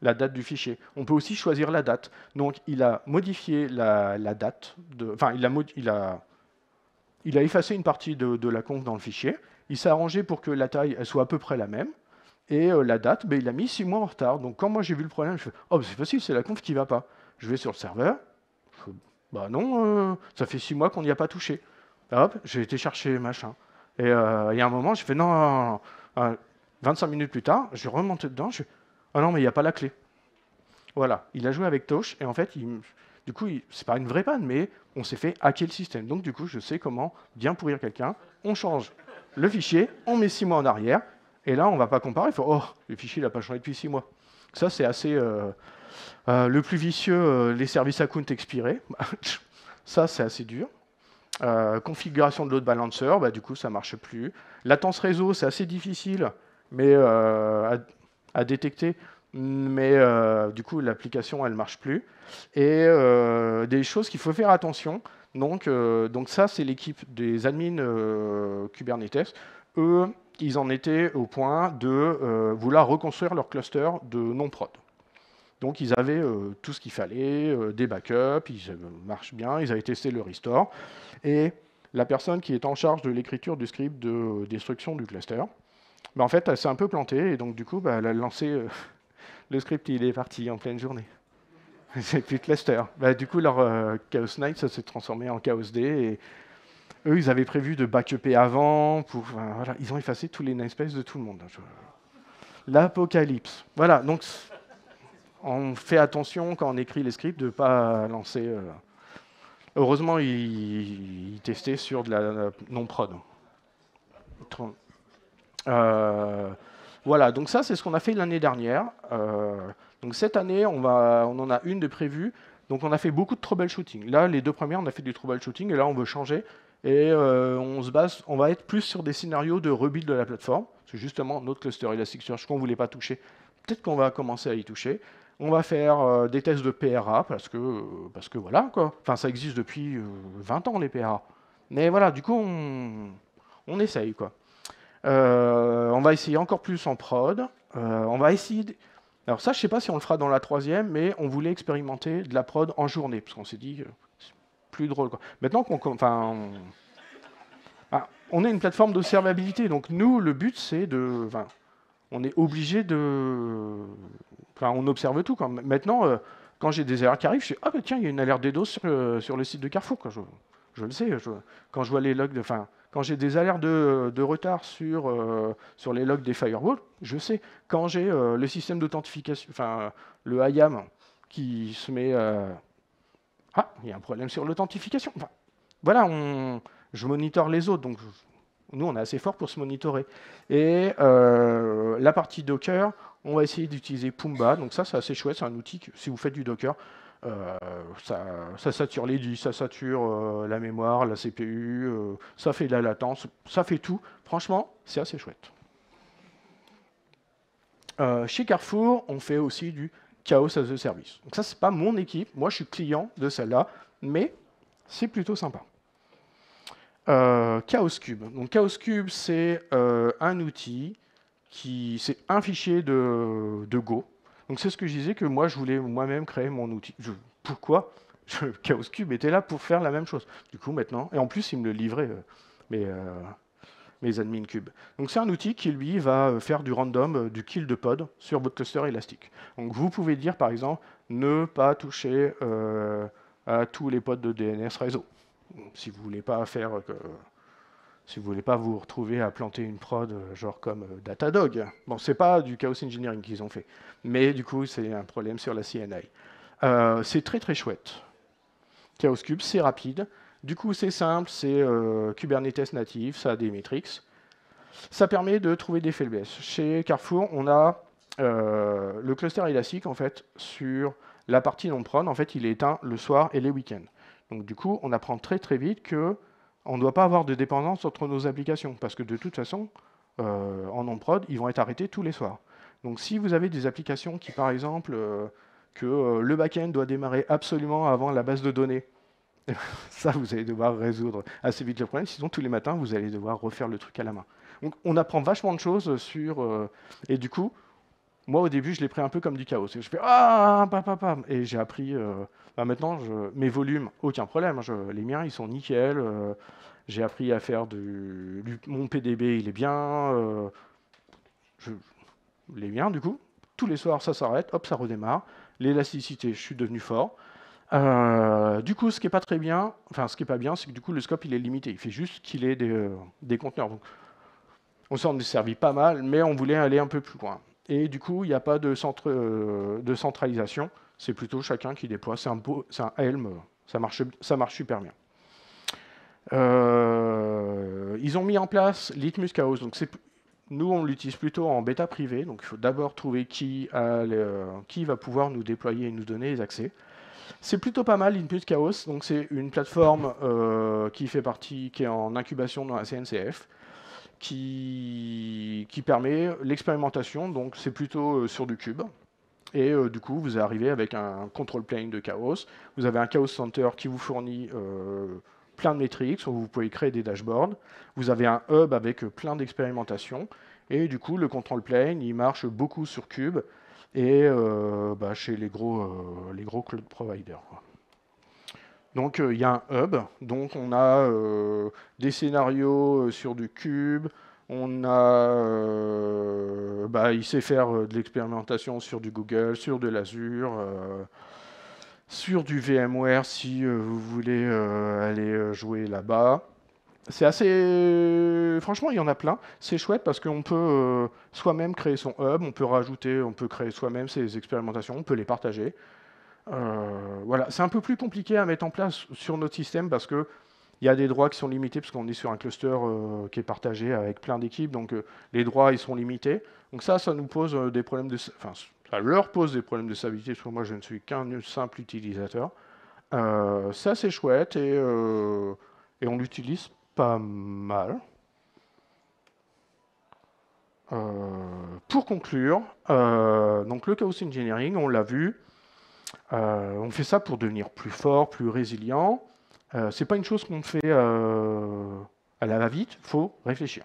la date du fichier. On peut aussi choisir la date. Donc il a modifié la, date, enfin il a, il a il a effacé une partie de, la conf dans le fichier, il s'est arrangé pour que la taille soit à peu près la même, et euh, la date, mais ben, il a mis six mois en retard. Donc quand moi j'ai vu le problème, je fais Oh, ben, c'est facile, c'est la conf qui ne va pas. Je vais sur le serveur, Bah non, euh, ça fait six mois qu'on n'y a pas touché. Hop, j'ai été chercher machin. Et euh, il y a un moment, je fais Non, non, 25 minutes plus tard, je remonte dedans, je Ah non, mais il n'y a pas la clé. Voilà, il a joué avec Tosh, et en fait, il du coup, c'est pas une vraie panne, mais on s'est fait hacker le système. Donc, du coup, je sais comment bien pourrir quelqu'un. On change le fichier, on met six mois en arrière, et là, on ne va pas comparer. Il faut, oh, le fichier, il n'a pas changé depuis six mois. Ça, c'est assez. Euh, euh, le plus vicieux, euh, les services à compte expirés. [LAUGHS] ça, c'est assez dur. configuration de load balancer, bah, du coup, ça marche plus. Latence réseau, c'est assez difficile, mais à détecter mais euh, du coup l'application elle marche plus et euh, des choses qu'il faut faire attention donc euh, donc ça c'est l'équipe des admins Kubernetes eux ils en étaient au point de vouloir reconstruire leur cluster de non prod donc ils avaient tout ce qu'il fallait des backups ils marchent bien ils avaient testé le restore et la personne qui est en charge de l'écriture du script de destruction du cluster, ben en fait, elle s'est un peu plantée, et donc du coup, bah, elle a lancé le script, il est parti en pleine journée. [LAUGHS] C'est plus cluster. Bah, du coup, leur euh, Chaos Night, ça s'est transformé en Chaos D. Et eux, ils avaient prévu de backuper avant. Pour, ils ont effacé tous les namespaces de tout le monde. L'apocalypse. Voilà, donc on fait attention quand on écrit les scripts de ne pas lancer. Euh, heureusement, ils, testaient sur de la non-prod. Euh, voilà, donc ça, c'est ce qu'on a fait l'année dernière. Euh, donc cette année, on, en a une de prévue. Donc on a fait beaucoup de troubleshooting. Là, les deux premières, on a fait du troubleshooting, et là, on veut changer. Et euh, on va être plus sur des scénarios de rebuild de la plateforme. C'est justement notre cluster Elasticsearch qu'on ne voulait pas toucher. Peut-être qu'on va commencer à y toucher. On va faire euh, des tests de PRA parce que, voilà quoi. Enfin, ça existe depuis 20 ans les PRA. Mais voilà, du coup, on, on essaye quoi. Euh, on va essayer encore plus en prod. Euh, on va essayer. Alors ça, je ne sais pas si on le fera dans la troisième, mais on voulait expérimenter de la prod en journée, parce qu'on s'est dit, euh, c'est plus drôle. Maintenant qu'on... Enfin, ah, on... est une plateforme d'observabilité, donc nous, le but, c'est de... on est obligé de... Enfin, on observe tout. Maintenant, quand j'ai des erreurs qui arrivent, je dis, ah bah, tiens, il y a une alerte des sur, sur le site de Carrefour. Je, le sais. Quand je vois les logs de... Quand j'ai des alertes de, retard sur, euh, sur les logs des firewalls, je sais. Quand j'ai euh, le système d'authentification, enfin le IAM qui se met... Euh, ah, il y a un problème sur l'authentification. voilà, je monitore les autres, donc nous, on est assez fort pour se monitorer. Et la partie Docker, on va essayer d'utiliser Pumba. Donc ça, c'est assez chouette, c'est un outil si vous faites du Docker, euh, ça, sature les ça sature euh, la mémoire, la CPU, euh, ça fait de la latence, ça fait tout. Franchement, c'est assez chouette. chez Carrefour, on fait aussi du Chaos as a Service. Donc ça, n'est pas mon équipe. Moi, je suis client de celle-là, mais c'est plutôt sympa. Chaos Cube. Donc Chaos Cube, c'est un outil qui, c'est un fichier de Go donc c'est ce que je disais que moi, je voulais moi-même créer mon outil. pourquoi Chaos Cube était là pour faire la même chose. Du coup, maintenant, et en plus, il me le livrait, euh, mes, euh, mes admin Cube. Donc c'est un outil qui, lui, va euh, faire du random, du kill de pod sur votre cluster élastique. Donc vous pouvez dire, par exemple, ne pas toucher à tous les pods de DNS réseau, si vous ne voulez pas faire si vous voulez pas vous retrouver à planter une prod euh, genre comme euh, Datadog. Bon, c'est pas du chaos engineering qu'ils ont fait, mais du coup c'est un problème sur la CNI. Euh, c'est très très chouette. Chaos Cube, c'est rapide. Du coup, c'est simple, c'est Kubernetes natif, ça a des metrics. Ça permet de trouver des faiblesses. Chez Carrefour, on a le cluster élastique en fait sur la partie non prod. En fait, il est éteint le soir et les week-ends. Donc du coup, on apprend très très vite que on ne doit pas avoir de dépendance entre nos applications, parce que de toute façon, euh, en non-prod, ils vont être arrêtés tous les soirs. Donc si vous avez des applications qui, par exemple, euh, que euh, le back-end doit démarrer absolument avant la base de données, [LAUGHS] ça, vous allez devoir résoudre assez vite le problème, sinon tous les matins, vous allez devoir refaire le truc à la main. Donc on apprend vachement de choses sur... et du coup, moi, au début, je l'ai pris un peu comme du chaos. Je fais ah, papa Et j'ai appris. Euh, bah, maintenant, je, mes volumes, aucun problème. Hein, je, les miens, ils sont nickel. Euh, j'ai appris à faire du, Mon PDB, il est bien. Euh, je, les miens, du coup. Tous les soirs, ça s'arrête. Hop, ça redémarre. L'élasticité, je suis devenu fort. du coup, ce qui est pas très bien, enfin, ce qui est pas bien, c'est que du coup, le scope, il est limité. Il fait juste qu'il ait des, des conteneurs. Donc, on s'en est servi pas mal, mais on voulait aller un peu plus loin. Et du coup, il n'y a pas de, centre, euh, de centralisation. C'est plutôt chacun qui déploie. C'est un, Helm. Ça marche, ça marche super bien. Euh, ils ont mis en place Litmus Chaos. Donc nous, on l'utilise plutôt en bêta privée. Donc il faut d'abord trouver qui, va pouvoir nous déployer et nous donner les accès. C'est plutôt pas mal, Litmus Chaos. Donc c'est une plateforme euh, qui fait partie, qui est en incubation dans la CNCF qui, permet l'expérimentation, donc c'est plutôt euh, sur du cube. Et euh, du coup, vous arrivez avec un control plane de chaos. Vous avez un chaos center qui vous fournit euh, plein de métriques, où vous pouvez créer des dashboards. Vous avez un hub avec plein d'expérimentations. Et du coup, le control plane, il marche beaucoup sur cube et bah, chez les gros, les gros cloud providers. Donc euh, il y a un hub, donc on a euh, des scénarios euh, sur du cube, on a, bah, il sait faire de l'expérimentation sur du Google, sur de l'Azure, sur du VMware si vous voulez aller jouer là-bas. C'est assez. Franchement, il y en a plein. C'est chouette parce qu'on peut soi-même créer son hub, on peut rajouter, on peut créer soi-même ses expérimentations, on peut les partager. Euh, voilà, c'est un peu plus compliqué à mettre en place sur notre système parce que il y a des droits qui sont limités parce qu'on est sur un cluster euh, qui est partagé avec plein d'équipes, donc euh, les droits ils sont limités. Donc ça, ça nous pose des problèmes de, enfin, ça leur pose des problèmes de stabilité parce que moi je ne suis qu'un simple utilisateur. ça c'est chouette et, et on l'utilise pas mal. pour conclure, donc le chaos engineering, on l'a vu, euh, on fait ça pour devenir plus fort, plus résilient. Euh, c'est pas une chose qu'on fait euh, à la va-vite, il faut réfléchir.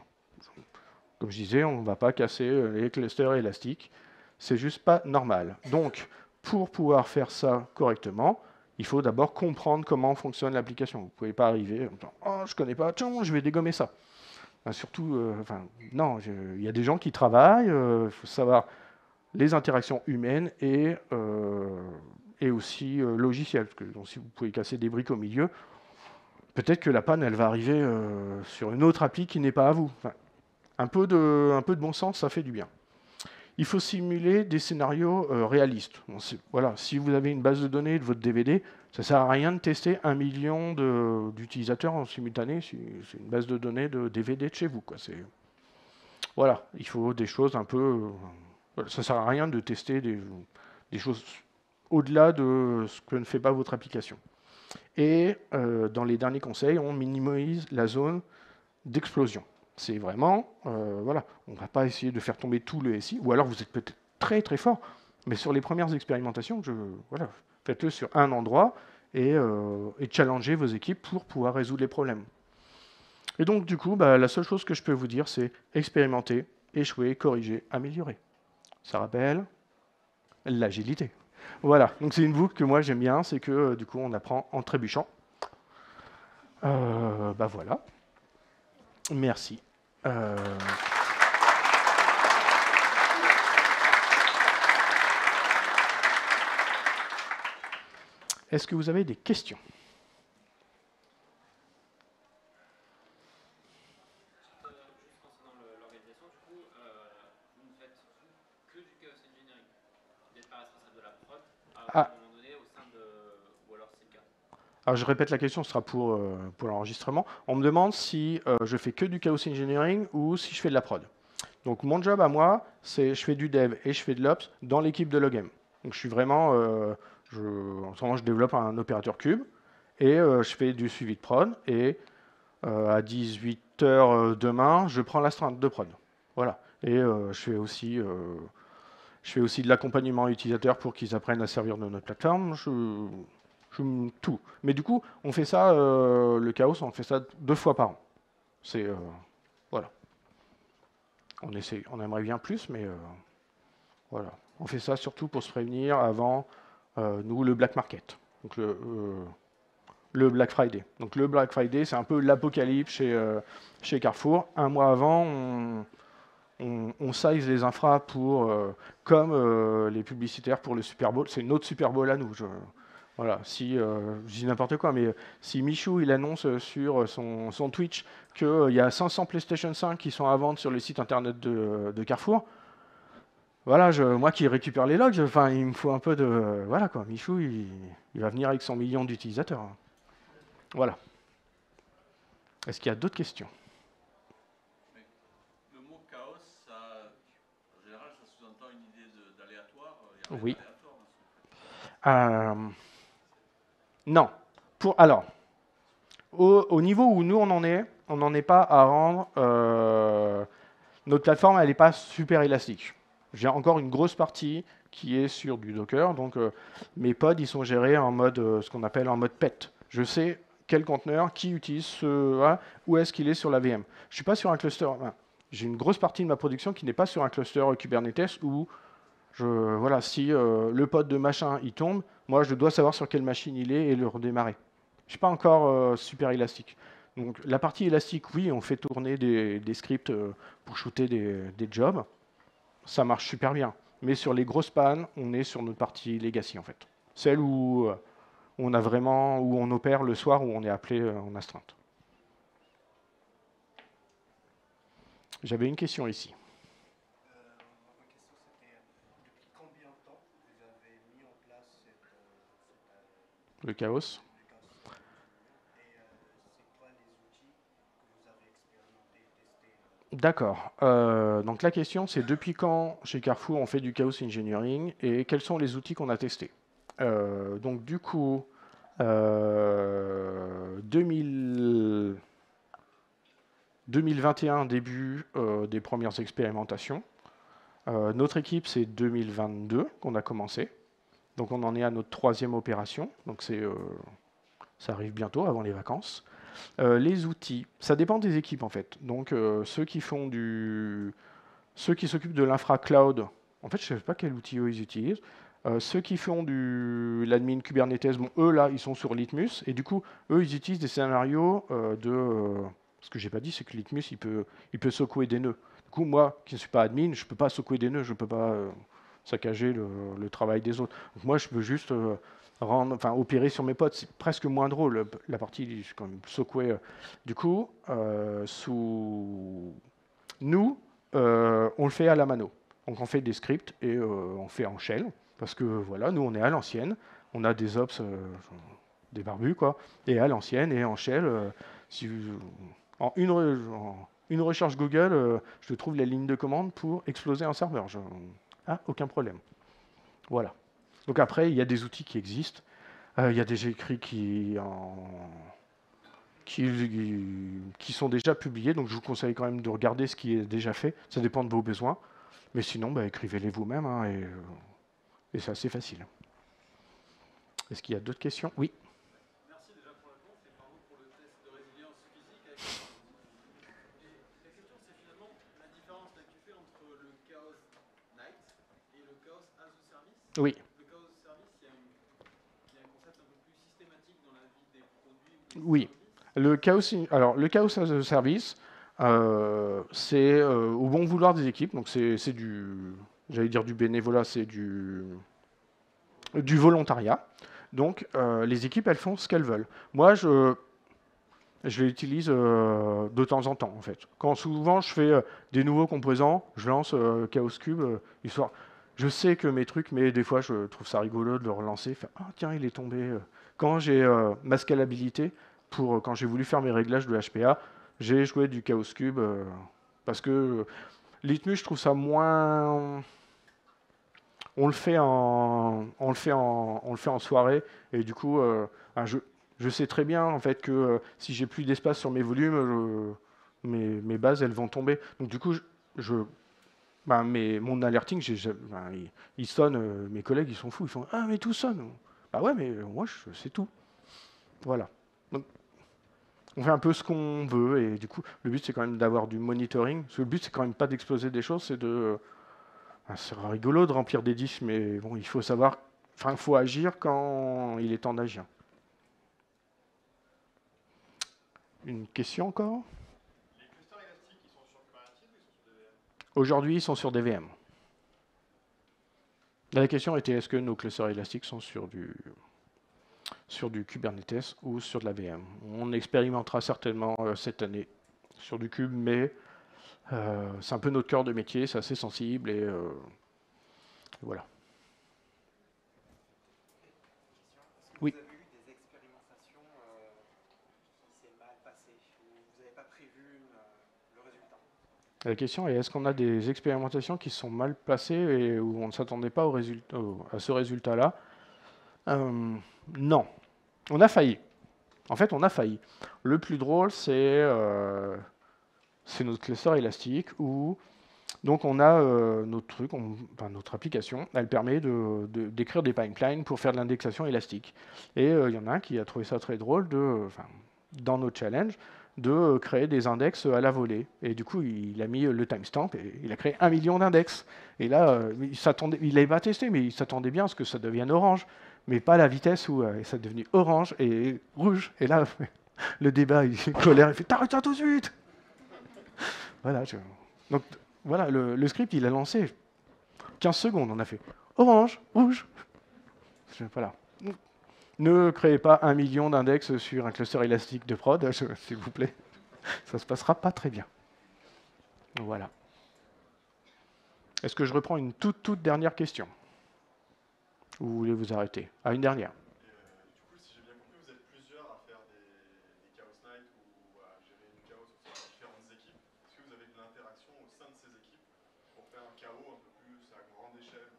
Comme je disais, on ne va pas casser euh, les clusters élastiques, c'est juste pas normal. Donc, pour pouvoir faire ça correctement, il faut d'abord comprendre comment fonctionne l'application. Vous ne pouvez pas arriver en disant Oh, je ne connais pas, tiens, je vais dégommer ça. surtout, non, il y a des gens qui travaillent, il faut savoir les interactions humaines et et aussi euh, logiciel. Parce que si vous pouvez casser des briques au milieu, peut-être que la panne, elle va arriver euh, sur une autre appli qui n'est pas à vous. un, peu de, bon sens, ça fait du bien. Il faut simuler des scénarios euh, réalistes. voilà, si vous avez une base de données de votre DVD, ça ne sert à rien de tester un million d'utilisateurs en simultané. Si, C'est une base de données de DVD de chez vous. Voilà, il faut des choses un peu... ça ne sert à rien de tester des choses au-delà de ce que ne fait pas votre application. Et euh, dans les derniers conseils, on minimise la zone d'explosion. C'est vraiment, euh, voilà, on ne va pas essayer de faire tomber tout le SI, ou alors vous êtes peut-être très très fort, mais sur les premières expérimentations, voilà, faites-le sur un endroit euh, et, challengez vos équipes pour pouvoir résoudre les problèmes. Et donc du coup, bah, la seule chose que je peux vous dire, c'est expérimenter, échouer, corriger, améliorer. Ça rappelle l'agilité. Voilà, donc c'est une boucle que moi j'aime bien, c'est que euh, du coup on apprend en trébuchant. Ben bah voilà. Merci. Euh, est-ce que vous avez des questions je répète la question, ce sera pour, euh, pour l'enregistrement. On me demande si euh, je fais que du chaos engineering ou si je fais de la prod. Donc mon job à moi, c'est je fais du dev et je fais de l'ops dans l'équipe de Logame. Donc je suis vraiment. Euh, je, en ce moment, je développe un opérateur cube et je fais du suivi de prod. Et à 18h demain, je prends l'astreinte de prod. Voilà. Et je fais aussi je fais aussi de l'accompagnement utilisateur pour qu'ils apprennent à servir de notre plateforme. Je, je, tout. Mais du coup, on fait ça, euh, le chaos, on fait ça deux fois par an. C'est. Euh, voilà. On, essaie, on aimerait bien plus, mais euh, voilà. On fait ça surtout pour se prévenir avant, nous, le black market. Donc le, Black Friday. Donc le Black Friday, c'est un peu l'apocalypse chez, chez Carrefour. Un mois avant, on on, size les infras pour, euh, comme euh, les publicitaires pour le Super Bowl. C'est notre Super Bowl à nous. Je, voilà, si, euh, je dis n'importe quoi, mais si Michou il annonce sur son, Twitch qu'il y a 500 PlayStation 5 qui sont à vendre sur le site internet de, Carrefour, voilà, je, moi qui récupère les logs, enfin, il me faut un peu de. Voilà quoi, Michou, il, va venir avec 100 millions d'utilisateurs. Hein. Voilà. Est-ce qu'il y a d'autres questions Oui. Euh, non. Pour, alors, au, niveau où nous on en est, on n'en est pas à rendre. Euh, notre plateforme, elle n'est pas super élastique. J'ai encore une grosse partie qui est sur du Docker. Donc, euh, mes pods, ils sont gérés en mode, ce qu'on appelle en mode PET. Je sais quel conteneur, qui utilise ce, hein, où est-ce qu'il est sur la VM. Je ne suis pas sur un cluster. J'ai une grosse partie de ma production qui n'est pas sur un cluster Kubernetes ou... Je, voilà, si euh, le pote de machin il tombe, moi je dois savoir sur quelle machine il est et le redémarrer. Je suis pas encore euh, super élastique. Donc la partie élastique, oui, on fait tourner des, scripts euh, pour shooter des, des, jobs. Ça marche super bien. Mais sur les grosses pannes, on est sur notre partie legacy en fait. Celle où on a vraiment où on opère le soir où on est appelé en astreinte. J'avais une question ici. Le chaos. D'accord. Euh, donc la question, c'est depuis quand chez Carrefour on fait du chaos engineering et quels sont les outils qu'on a testés euh, Donc du coup, 2021 euh, début des premières expérimentations. notre équipe, c'est 2022 qu'on a commencé. Donc on en est à notre troisième opération. Donc c'est, euh, ça arrive bientôt, avant les vacances. Euh, les outils, ça dépend des équipes en fait. Donc euh, ceux qui font du, ceux qui s'occupent de l'infra cloud, en fait je ne sais pas quel outil eux, ils utilisent. ceux qui font du l'admin Kubernetes, bon eux là ils sont sur Litmus et du coup eux ils utilisent des scénarios de, ce que je n'ai pas dit c'est que Litmus il peut, il peut secouer des nœuds. Du coup moi qui ne suis pas admin, je ne peux pas secouer des nœuds, je ne peux pas saccager le, travail des autres. moi, je peux juste euh, rendre, enfin, opérer sur mes potes. C'est presque moins drôle. La partie, je suis quand même Du coup, euh, sous nous, euh, on le fait à la mano. Donc on fait des scripts et on fait en shell. Parce que voilà, nous, on est à l'ancienne. On a des ops, des barbus, quoi. Et à l'ancienne et en shell. si en une, une recherche Google, je trouve les lignes de commande pour exploser un serveur. Ah, aucun problème. Voilà. Donc après, il y a des outils qui existent. Euh, il y a des écrits qui, qui, sont déjà publiés. Donc je vous conseille quand même de regarder ce qui est déjà fait. Ça dépend de vos besoins. Mais sinon, bah, écrivez-les vous-même. Hein, et, euh, et c'est assez facile. Est-ce qu'il y a d'autres questions Oui. Oui. Oui. Le chaos, alors, le chaos service, euh, c'est euh, au bon vouloir des équipes. Donc c'est du, j'allais dire du bénévolat, c'est du, du volontariat. Donc euh, les équipes, elles font ce qu'elles veulent. Moi, je, je l'utilise de temps en temps, en fait. Quand souvent je fais des nouveaux composants, je lance Chaos Cube, histoire je sais que mes trucs, mais des fois, je trouve ça rigolo de le relancer. Faire, ah, tiens, il est tombé. Euh. Quand j'ai euh, ma scalabilité, pour, euh, quand j'ai voulu faire mes réglages de HPA, j'ai joué du Chaos Cube. parce que l'ITMU, je trouve ça moins. On le fait en, on le fait en, on le fait en soirée. Et du coup, ben, je sais très bien en fait que si j'ai plus d'espace sur mes volumes, mes, mes, bases, elles vont tomber. Donc du coup, je bah, mais mon alerting, il, sonne, euh, mes collègues, ils sont fous, ils font Ah, mais tout sonne Bah ouais, mais euh, moi, je sais tout. Voilà. on fait un peu ce qu'on veut, et du coup, le but, c'est quand même d'avoir du monitoring. Parce le but, c'est quand même pas d'exploser des choses, c'est de. Euh, ah, c'est rigolo de remplir des disques, mais bon, il faut savoir. Enfin, il faut agir quand il est temps d'agir. Une question encore Aujourd'hui, ils sont sur des VM. la question était est-ce que nos clusters élastiques sont sur du, sur du Kubernetes ou sur de la VM On expérimentera certainement euh, cette année sur du cube, mais euh, c'est un peu notre cœur de métier, c'est assez sensible et euh, voilà. La question est est-ce qu'on a des expérimentations qui sont mal placées et où on ne s'attendait pas au résultat, à ce résultat-là euh, Non. On a failli. En fait, on a failli. Le plus drôle, c'est euh, notre cluster élastique où donc on a euh, notre truc, notre application, elle permet d'écrire de, des pipelines pour faire de l'indexation élastique. Et euh, il y en a un qui a trouvé ça très drôle de, dans nos challenges, de euh, créer des index euh, à la volée. Et du coup, il a mis euh, le timestamp et il a créé un million d'index. Et là, il s'attendait, il l'avait pas testé, mais il s'attendait bien à ce que ça devienne orange, mais pas la vitesse où ça est devenu orange et rouge. Et là, [LAUGHS] le débat, il est colère, il fait t'arrêtes ça tout de suite. voilà. Donc voilà, le, script, il a lancé 15 secondes, on a fait orange, rouge. Voilà. Ne créez pas un million d'index sur un cluster élastique de prod, [LAUGHS] s'il vous plaît. Ça ne se passera pas très bien. Voilà. Est-ce que je reprends une toute dernière question Ou voulez-vous arrêter Ah, une dernière. Euh, du coup, si j'ai bien compris, vous êtes plusieurs à faire des chaos nights ou à gérer une chaos sur différentes équipes. Est-ce que vous avez de l'interaction au sein de ces équipes pour faire un chaos un peu plus à grande échelle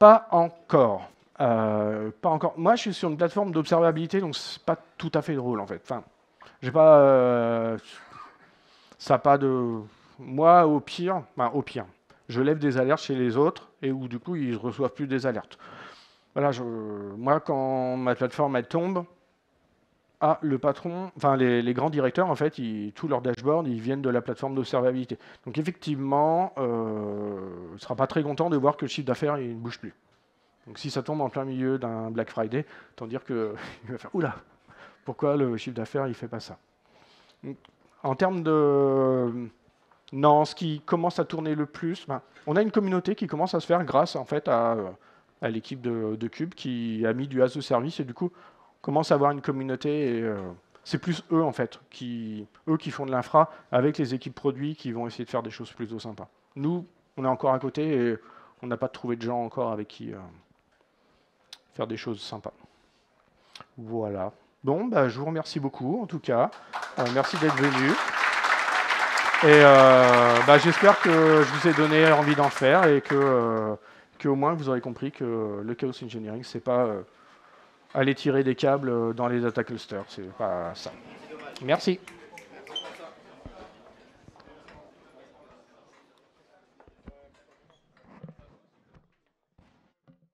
Pas encore. Euh, pas encore. Moi, je suis sur une plateforme d'observabilité, donc c'est pas tout à fait drôle en fait. Enfin, j'ai pas, euh, ça pas de. Moi, au pire, au pire, je lève des alertes chez les autres et où du coup ils reçoivent plus des alertes. Voilà, moi quand ma plateforme elle tombe, ah, le patron, enfin les, grands directeurs, en fait, ils, tous leurs dashboards, ils viennent de la plateforme d'observabilité. Donc effectivement, ne euh, sera pas très content de voir que le chiffre d'affaires, ne bouge plus. Donc si ça tombe en plein milieu d'un Black Friday, tant dire qu'il [LAUGHS] va faire Oula, pourquoi le chiffre d'affaires ne fait pas ça En termes de. Non, ce qui commence à tourner le plus, ben, on a une communauté qui commence à se faire grâce en fait à, l'équipe de, Cube qui a mis du as de service et du coup commence à avoir une communauté et, euh, c'est plus eux en fait, qui, eux qui font de l'infra avec les équipes produits qui vont essayer de faire des choses plutôt sympas. Nous, on est encore à côté et on n'a pas trouvé de gens encore avec qui euh, faire des choses sympas. Voilà. Bon, bah, je vous remercie beaucoup, en tout cas. Euh, merci d'être venu. Et euh, bah, j'espère que je vous ai donné envie d'en faire et euh, que, au moins vous aurez compris que le chaos engineering, c'est pas aller tirer des câbles dans les data clusters. C'est pas ça. Merci.